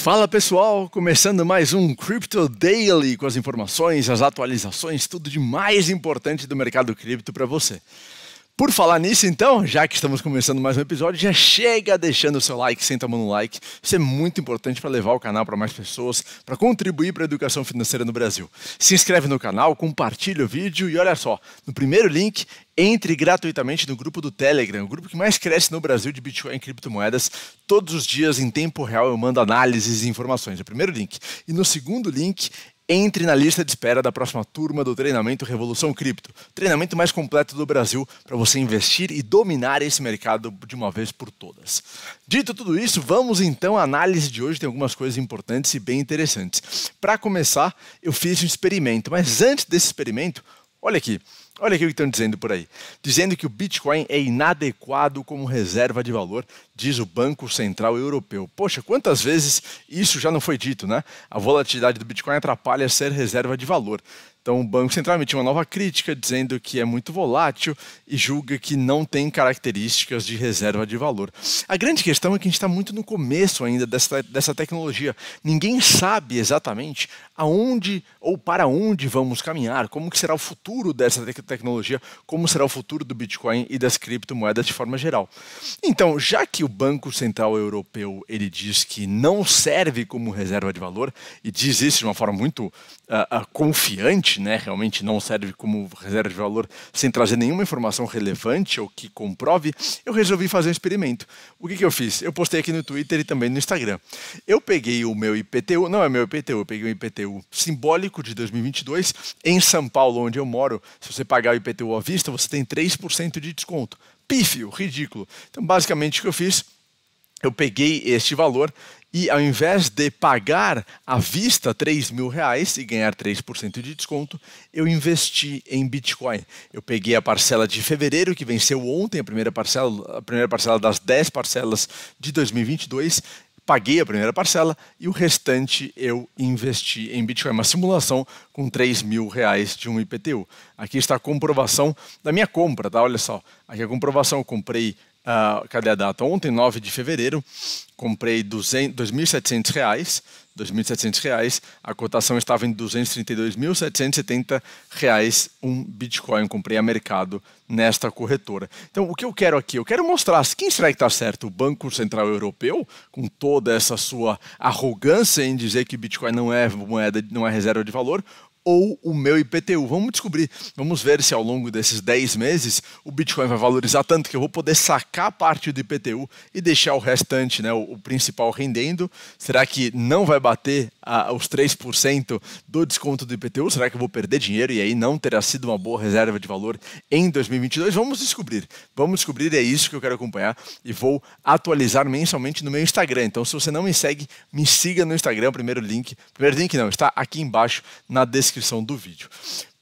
Fala pessoal, começando mais um Crypto Daily com as informações, as atualizações, tudo de mais importante do mercado cripto para você. Por falar nisso, então, já que estamos começando mais um episódio, já chega deixando o seu like, senta a mão no like. Isso é muito importante para levar o canal para mais pessoas, para contribuir para a educação financeira no Brasil. Se inscreve no canal, compartilha o vídeo e olha só, no primeiro link entre gratuitamente no grupo do Telegram, o grupo que mais cresce no Brasil de Bitcoin e criptomoedas. Todos os dias, em tempo real, eu mando análises e informações. É o primeiro link. E no segundo link, entre na lista de espera da próxima turma do treinamento Revolução Cripto, treinamento mais completo do Brasil para você investir e dominar esse mercado de uma vez por todas. Dito tudo isso, vamos então à análise de hoje, tem algumas coisas importantes e bem interessantes. Para começar, eu fiz um experimento, mas antes desse experimento, olha aqui, Olha aqui o que estão dizendo por aí. Dizendo que o Bitcoin é inadequado como reserva de valor, diz o Banco Central Europeu. Poxa, quantas vezes isso já não foi dito, né? A volatilidade do Bitcoin atrapalha ser reserva de valor. Então, o Banco Central emitiu uma nova crítica dizendo que é muito volátil e julga que não tem características de reserva de valor. A grande questão é que a gente está muito no começo ainda dessa, dessa tecnologia. Ninguém sabe exatamente aonde ou para onde vamos caminhar, como que será o futuro dessa te tecnologia, como será o futuro do Bitcoin e das criptomoedas de forma geral. Então, já que o Banco Central Europeu ele diz que não serve como reserva de valor e diz isso de uma forma muito uh, uh, confiante, né, realmente não serve como reserva de valor sem trazer nenhuma informação relevante ou que comprove, eu resolvi fazer um experimento. O que, que eu fiz? Eu postei aqui no Twitter e também no Instagram. Eu peguei o meu IPTU, não é meu IPTU, eu peguei o IPTU simbólico de 2022 em São Paulo, onde eu moro. Se você pagar o IPTU à vista, você tem 3% de desconto. Pífio, ridículo. Então, basicamente, o que eu fiz eu peguei este valor, e ao invés de pagar à vista 3 mil reais e ganhar 3% de desconto, eu investi em Bitcoin. Eu peguei a parcela de fevereiro, que venceu ontem, a primeira parcela, a primeira parcela das 10 parcelas de 2022, paguei a primeira parcela e o restante eu investi em Bitcoin. Uma simulação com 3 mil reais de um IPTU. Aqui está a comprovação da minha compra, tá? Olha só, aqui é a comprovação, eu comprei Uh, cadê a data? Ontem, 9 de fevereiro, comprei R$ 2.700, reais, 2.700 reais, a cotação estava em 232.770 reais um Bitcoin, comprei a mercado nesta corretora. Então, o que eu quero aqui? Eu quero mostrar quem será que está certo, o Banco Central Europeu, com toda essa sua arrogância em dizer que Bitcoin não é moeda, não é reserva de valor, ou o meu IPTU. Vamos descobrir, vamos ver se ao longo desses 10 meses o Bitcoin vai valorizar tanto que eu vou poder sacar parte do IPTU e deixar o restante, né, o, principal rendendo. Será que não vai bater a, os 3% do desconto do IPTU? Será que eu vou perder dinheiro e aí não terá sido uma boa reserva de valor em 2022? Vamos descobrir. Vamos descobrir, é isso que eu quero acompanhar e vou atualizar mensalmente no meu Instagram. Então, se você não me segue, me siga no Instagram, primeiro link. Primeiro link não, está aqui embaixo na descrição descrição do vídeo.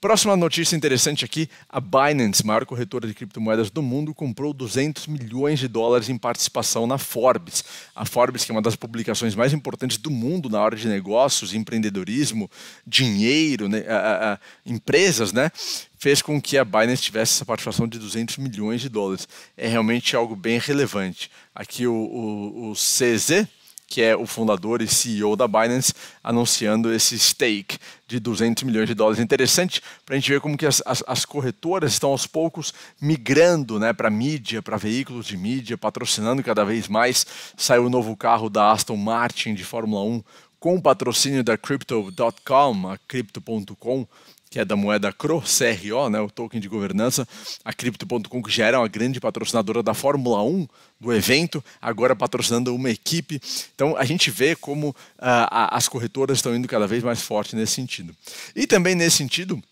Próxima notícia interessante aqui: a Binance, maior corretora de criptomoedas do mundo, comprou 200 milhões de dólares em participação na Forbes. A Forbes, que é uma das publicações mais importantes do mundo na área de negócios, empreendedorismo, dinheiro, né, a, a, empresas, né, fez com que a Binance tivesse essa participação de 200 milhões de dólares. É realmente algo bem relevante. Aqui o, o, o CZ que é o fundador e CEO da Binance, anunciando esse stake de 200 milhões de dólares. Interessante para a gente ver como que as, as, as, corretoras estão aos poucos migrando né, para mídia, para veículos de mídia, patrocinando cada vez mais. Saiu o novo carro da Aston Martin de Fórmula 1 com o patrocínio da Crypto.com, a Crypto.com, que é da moeda CRO, CRO, né, o token de governança, a Crypto.com, que já era uma grande patrocinadora da Fórmula 1 do evento, agora patrocinando uma equipe. Então a gente vê como uh, as corretoras estão indo cada vez mais forte nesse sentido. E também nesse sentido,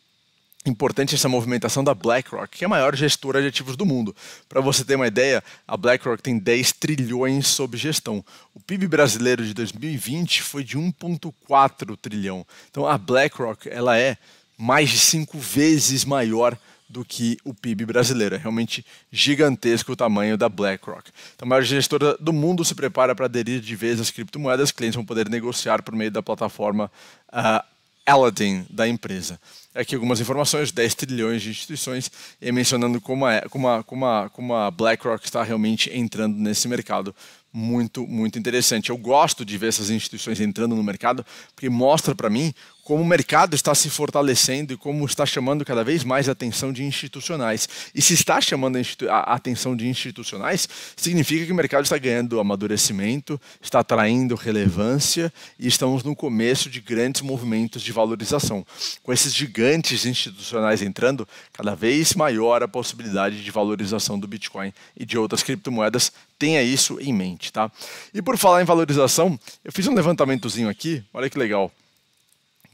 importante essa movimentação da BlackRock, que é a maior gestora de ativos do mundo. Para você ter uma ideia, a BlackRock tem 10 trilhões sob gestão. O PIB brasileiro de 2020 foi de 1.4 trilhão. Então a BlackRock, ela é mais de cinco vezes maior do que o PIB brasileiro. É realmente gigantesco o tamanho da BlackRock. Então, a maior gestora do mundo se prepara para aderir de vez às criptomoedas. Clientes vão poder negociar por meio da plataforma uh, Aladdin da empresa. Aqui algumas informações, 10 trilhões de instituições, e mencionando como a, como a, como a, como a BlackRock está realmente entrando nesse mercado muito, muito interessante. Eu gosto de ver essas instituições entrando no mercado, porque mostra para mim como o mercado está se fortalecendo e como está chamando cada vez mais a atenção de institucionais. E se está chamando a, a atenção de institucionais, significa que o mercado está ganhando amadurecimento, está atraindo relevância e estamos no começo de grandes movimentos de valorização. Com esses gigantes institucionais entrando, cada vez maior a possibilidade de valorização do Bitcoin e de outras criptomoedas. Tenha isso em mente, tá? E por falar em valorização, eu fiz um levantamentozinho aqui, olha que legal.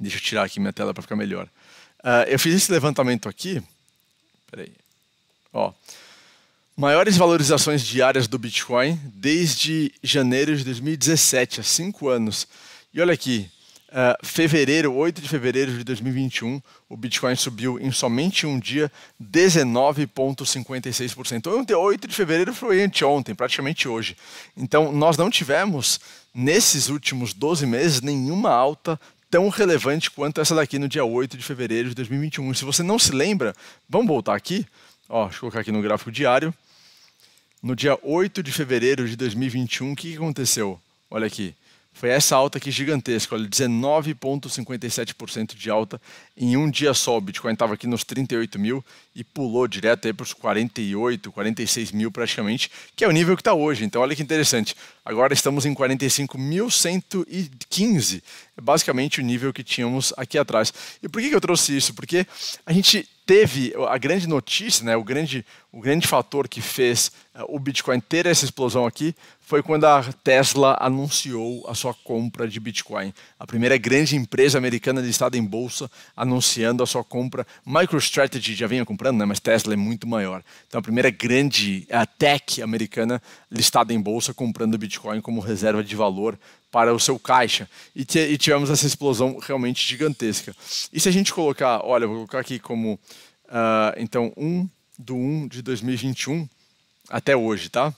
Deixa eu tirar aqui minha tela para ficar melhor. Uh, eu fiz esse levantamento aqui. Peraí. Ó. Maiores valorizações diárias do Bitcoin desde janeiro de 2017, há cinco anos. E olha aqui, uh, fevereiro, 8 de fevereiro de 2021, o Bitcoin subiu em somente um dia 19,56%. Ontem, 8 de fevereiro foi anteontem, praticamente hoje. Então, nós não tivemos, nesses últimos 12 meses, nenhuma alta tão relevante quanto essa daqui no dia 8 de fevereiro de 2021. Se você não se lembra, vamos voltar aqui. Ó, deixa eu colocar aqui no gráfico diário. No dia 8 de fevereiro de 2021, o que aconteceu? Olha aqui. Foi essa alta aqui gigantesca, olha, 19,57% de alta em um dia só. O Bitcoin estava aqui nos 38 mil e pulou direto aí para os 48, 46 mil praticamente, que é o nível que está hoje. Então, olha que interessante. Agora estamos em 45.115, é basicamente o nível que tínhamos aqui atrás. E por que, que eu trouxe isso? Porque a gente teve a grande notícia, né, o, grande, o grande fator que fez eh, o Bitcoin ter essa explosão aqui foi quando a Tesla anunciou a sua compra de Bitcoin. A primeira grande empresa americana listada em bolsa anunciando a sua compra. MicroStrategy já vinha comprando, né, mas Tesla é muito maior. Então a primeira grande a eh, tech americana listada em bolsa comprando Bitcoin como reserva de valor para o seu caixa. E, e tivemos essa explosão realmente gigantesca. E se a gente colocar, olha, vou colocar aqui como, uh, então, 1 do 1 de 2021 até hoje, tá?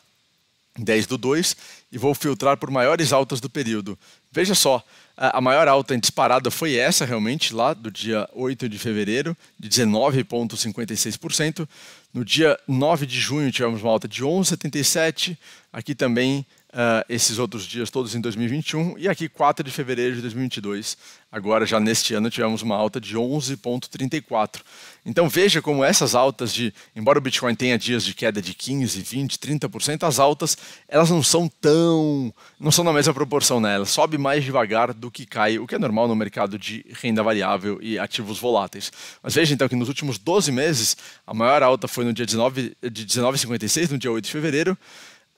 10 do 2 e vou filtrar por maiores altas do período. Veja só, a maior alta em disparada foi essa realmente, lá do dia 8 de fevereiro, de 19,56%. No dia 9 de junho tivemos uma alta de 11,77%. Aqui também uh, esses outros dias todos em 2021 e aqui 4 de fevereiro de 2022. Agora já neste ano tivemos uma alta de 11.34. Então veja como essas altas de, embora o Bitcoin tenha dias de queda de 15, 20, 30%, as altas elas não são tão, não são na mesma proporção, né? sobe mais devagar do que cai, o que é normal no mercado de renda variável e ativos voláteis. Mas veja então que nos últimos 12 meses a maior alta foi no dia 19 de 19,56 no dia 8 de fevereiro.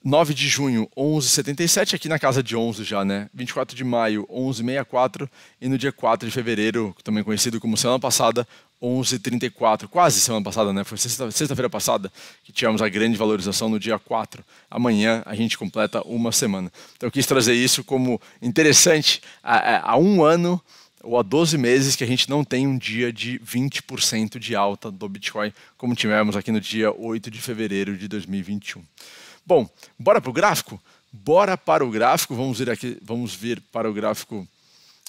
9 de junho, 11h77, aqui na casa de 11 já, né? 24 de maio, 11h64 E no dia 4 de fevereiro, também conhecido como semana passada, 11h34. Quase semana passada, né? Foi sexta-feira passada que tivemos a grande valorização no dia 4. Amanhã a gente completa uma semana. Então eu quis trazer isso como interessante. há um ano ou há 12 meses que a gente não tem um dia de 20% de alta do Bitcoin, como tivemos aqui no dia 8 de fevereiro de 2021. Bom, bora para o gráfico? Bora para o gráfico, vamos vir aqui, vamos vir para o gráfico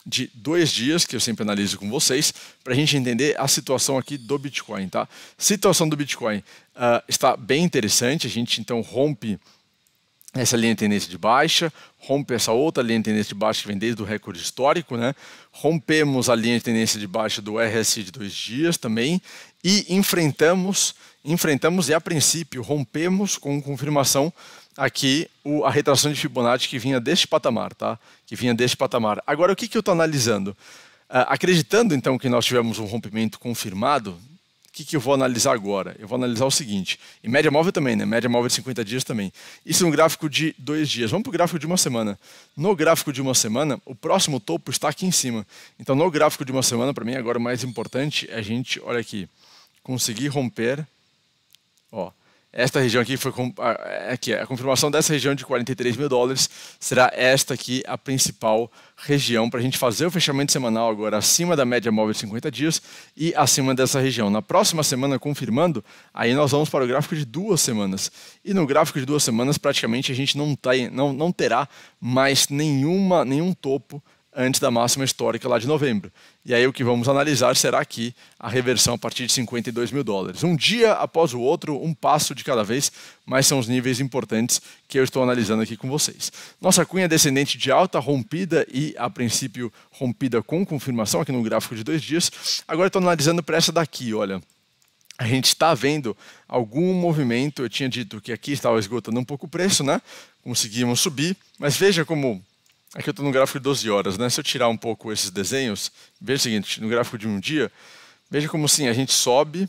de dois dias, que eu sempre analiso com vocês, para a gente entender a situação aqui do Bitcoin. Tá? Situação do Bitcoin uh, está bem interessante, a gente então rompe essa linha de tendência de baixa, rompe essa outra linha de tendência de baixa que vem desde o recorde histórico, né? rompemos a linha de tendência de baixa do RSI de dois dias também e enfrentamos enfrentamos e, a princípio, rompemos com confirmação aqui o, a retração de Fibonacci que vinha deste patamar, tá? Que vinha deste patamar. Agora, o que, que eu estou analisando? Uh, acreditando, então, que nós tivemos um rompimento confirmado, o que, que eu vou analisar agora? Eu vou analisar o seguinte, e média móvel também, né? Média móvel de 50 dias também. Isso é um gráfico de dois dias. Vamos para o gráfico de uma semana. No gráfico de uma semana, o próximo topo está aqui em cima. Então, no gráfico de uma semana, para mim, agora o mais importante é a gente, olha aqui, conseguir romper esta região aqui foi é aqui, a confirmação dessa região de 43 mil dólares será esta aqui a principal região para a gente fazer o fechamento semanal agora acima da média móvel de 50 dias e acima dessa região. Na próxima semana, confirmando, aí nós vamos para o gráfico de duas semanas. E no gráfico de duas semanas, praticamente a gente não, tá, não, não terá mais nenhuma, nenhum topo antes da máxima histórica lá de novembro. E aí o que vamos analisar será aqui a reversão a partir de 52 mil dólares. Um dia após o outro, um passo de cada vez, mas são os níveis importantes que eu estou analisando aqui com vocês. Nossa cunha é descendente de alta, rompida e a princípio rompida com confirmação aqui no gráfico de dois dias. Agora estou analisando para essa daqui, olha a gente está vendo algum movimento. Eu tinha dito que aqui estava esgotando um pouco o preço, né? Conseguimos subir, mas veja como Aqui é eu estou no gráfico de 12 horas, né? Se eu tirar um pouco esses desenhos, veja o seguinte, no gráfico de um dia, veja como assim, a gente sobe,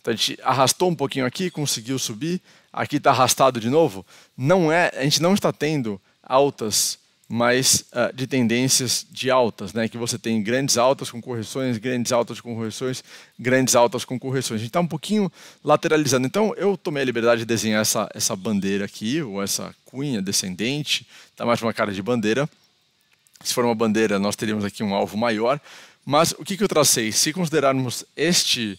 então a gente arrastou um pouquinho aqui, conseguiu subir, aqui está arrastado de novo. Não é, a gente não está tendo altas, mas uh, de tendências de altas, né? Que você tem grandes altas com correções, grandes altas com correções, grandes altas com correções. A gente está um pouquinho lateralizando. Então eu tomei a liberdade de desenhar essa, essa bandeira aqui, ou essa cunha descendente, está mais uma cara de bandeira se for uma bandeira, nós teríamos aqui um alvo maior. Mas o que, que eu tracei? Se considerarmos este,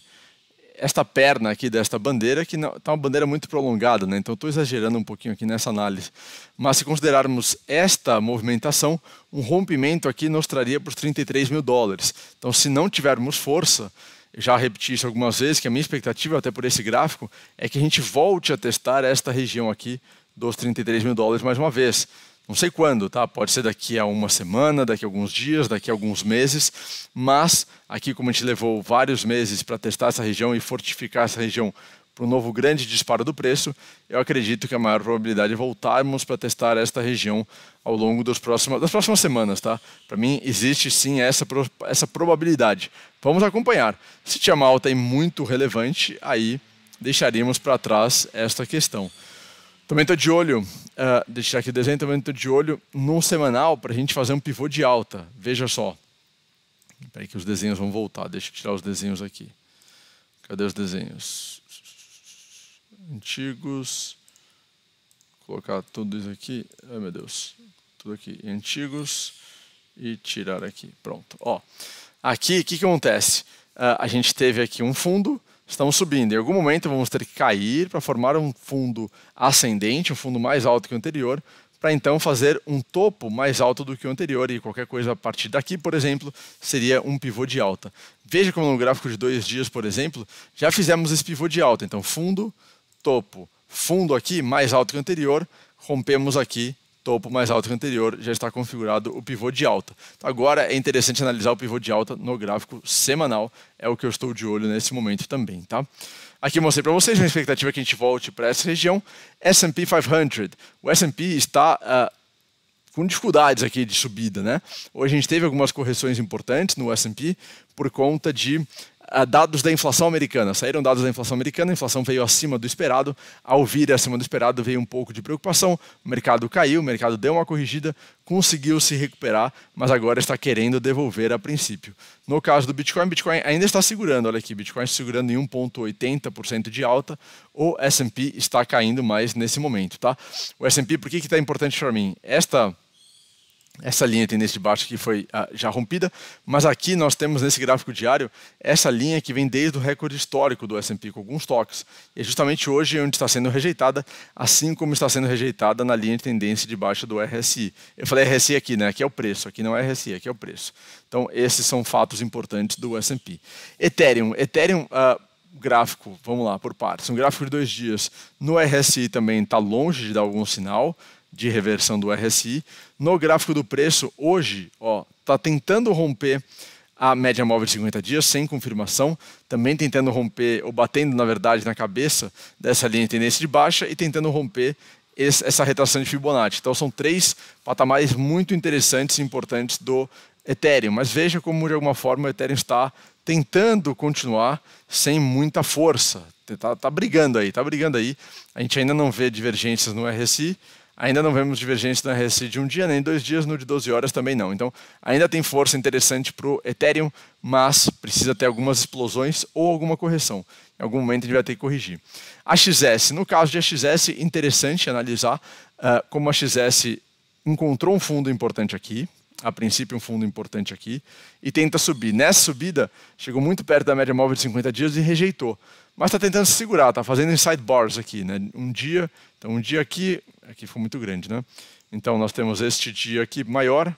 esta perna aqui desta bandeira, que está uma bandeira muito prolongada, né? então estou exagerando um pouquinho aqui nessa análise. Mas se considerarmos esta movimentação, um rompimento aqui nos traria para os 33 mil dólares. Então, se não tivermos força, já repeti isso algumas vezes, que a minha expectativa até por esse gráfico é que a gente volte a testar esta região aqui dos 33 mil dólares mais uma vez. Não sei quando, tá? Pode ser daqui a uma semana, daqui a alguns dias, daqui a alguns meses, mas aqui como a gente levou vários meses para testar essa região e fortificar essa região para um novo grande disparo do preço, eu acredito que a maior probabilidade é voltarmos para testar esta região ao longo dos próximos, das próximas semanas, tá? Para mim existe sim essa, essa probabilidade. Vamos acompanhar. Se tinha uma alta aí muito relevante, aí deixaríamos para trás esta questão. Também estou de olho, uh, eu tirar aqui o desenho, também estou de olho no semanal para a gente fazer um pivô de alta. Veja só. Espera que os desenhos vão voltar, deixa eu tirar os desenhos aqui. Cadê os desenhos? Antigos. Vou colocar tudo isso aqui. Ai meu Deus. Tudo aqui. Antigos. E tirar aqui. Pronto. Ó, aqui o que, que acontece? Uh, a gente teve aqui um fundo estamos subindo. Em algum momento vamos ter que cair para formar um fundo ascendente, um fundo mais alto que o anterior, para então fazer um topo mais alto do que o anterior e qualquer coisa a partir daqui, por exemplo, seria um pivô de alta. Veja como no gráfico de dois dias, por exemplo, já fizemos esse pivô de alta. Então, fundo, topo, fundo aqui mais alto que o anterior, rompemos aqui topo mais alto que o anterior, já está configurado o pivô de alta. Então, agora é interessante analisar o pivô de alta no gráfico semanal, é o que eu estou de olho nesse momento também, tá? Aqui eu mostrei para vocês uma expectativa é que a gente volte para essa região, S&P 500. O S&P está uh, com dificuldades aqui de subida, né? Hoje a gente teve algumas correções importantes no S&P por conta de dados da inflação americana. Saíram dados da inflação americana, a inflação veio acima do esperado. Ao vir acima do esperado, veio um pouco de preocupação. O mercado caiu, o mercado deu uma corrigida, conseguiu se recuperar, mas agora está querendo devolver a princípio. No caso do Bitcoin, Bitcoin ainda está segurando. Olha aqui, Bitcoin está segurando em 1,80% de alta. O S&P está caindo mais nesse momento, tá? O S&P, por que está importante para mim? Esta essa linha de tendência de baixo que foi ah, já rompida, mas aqui nós temos nesse gráfico diário essa linha que vem desde o recorde histórico do S&P com alguns toques. E é justamente hoje onde está sendo rejeitada, assim como está sendo rejeitada na linha de tendência de baixa do RSI. Eu falei RSI aqui, né? Aqui é o preço, aqui não é RSI, aqui é o preço. Então esses são fatos importantes do S&P. Ethereum, Ethereum ah, gráfico, vamos lá, por partes. Um gráfico de dois dias no RSI também está longe de dar algum sinal de reversão do RSI. No gráfico do preço, hoje, ó, está tentando romper a média móvel de 50 dias, sem confirmação, também tentando romper, ou batendo, na verdade, na cabeça dessa linha de tendência de baixa e tentando romper esse, essa retração de Fibonacci. Então, são três patamares muito interessantes e importantes do Ethereum. Mas veja como, de alguma forma, o Ethereum está tentando continuar sem muita força. Está tá brigando aí, está brigando aí. A gente ainda não vê divergências no RSI, Ainda não vemos divergência na RSC de um dia, nem dois dias, no de 12 horas também não. Então, ainda tem força interessante para o Ethereum, mas precisa ter algumas explosões ou alguma correção. Em algum momento gente vai ter que corrigir. A XS, no caso de AXS, interessante analisar uh, como a XS encontrou um fundo importante aqui, a princípio um fundo importante aqui, e tenta subir. Nessa subida, chegou muito perto da média móvel de 50 dias e rejeitou. Mas está tentando se segurar, está fazendo inside bars aqui. Né? Um dia, então um dia aqui, aqui foi muito grande, né? Então nós temos este dia aqui maior,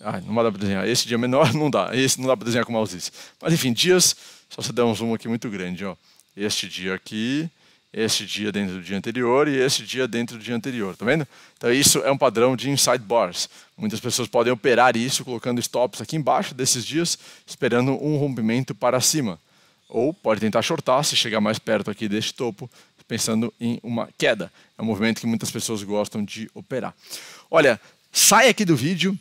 ah, não dá para desenhar, esse dia menor não dá, esse não dá para desenhar com mouse. Mas enfim, dias, só você der um zoom aqui muito grande, ó. Este dia aqui, este dia dentro do dia anterior e este dia dentro do dia anterior, tá vendo? Então isso é um padrão de inside bars. Muitas pessoas podem operar isso colocando stops aqui embaixo desses dias, esperando um rompimento para cima. Ou pode tentar shortar se chegar mais perto aqui deste topo pensando em uma queda. É um movimento que muitas pessoas gostam de operar. Olha, sai aqui do vídeo.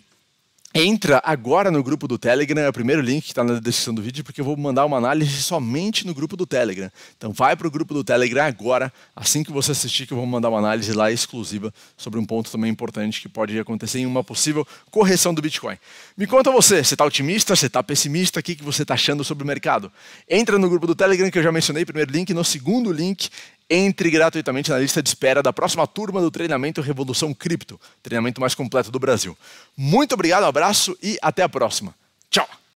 Entra agora no grupo do Telegram, é o primeiro link que está na descrição do vídeo, porque eu vou mandar uma análise somente no grupo do Telegram. Então vai para o grupo do Telegram agora, assim que você assistir, que eu vou mandar uma análise lá exclusiva sobre um ponto também importante que pode acontecer em uma possível correção do Bitcoin. Me conta você, você está otimista, você está pessimista, o que, que você está achando sobre o mercado? Entra no grupo do Telegram que eu já mencionei, primeiro link, no segundo link entre gratuitamente na lista de espera da próxima turma do treinamento Revolução Cripto, treinamento mais completo do Brasil. Muito obrigado, abraço e até a próxima. Tchau!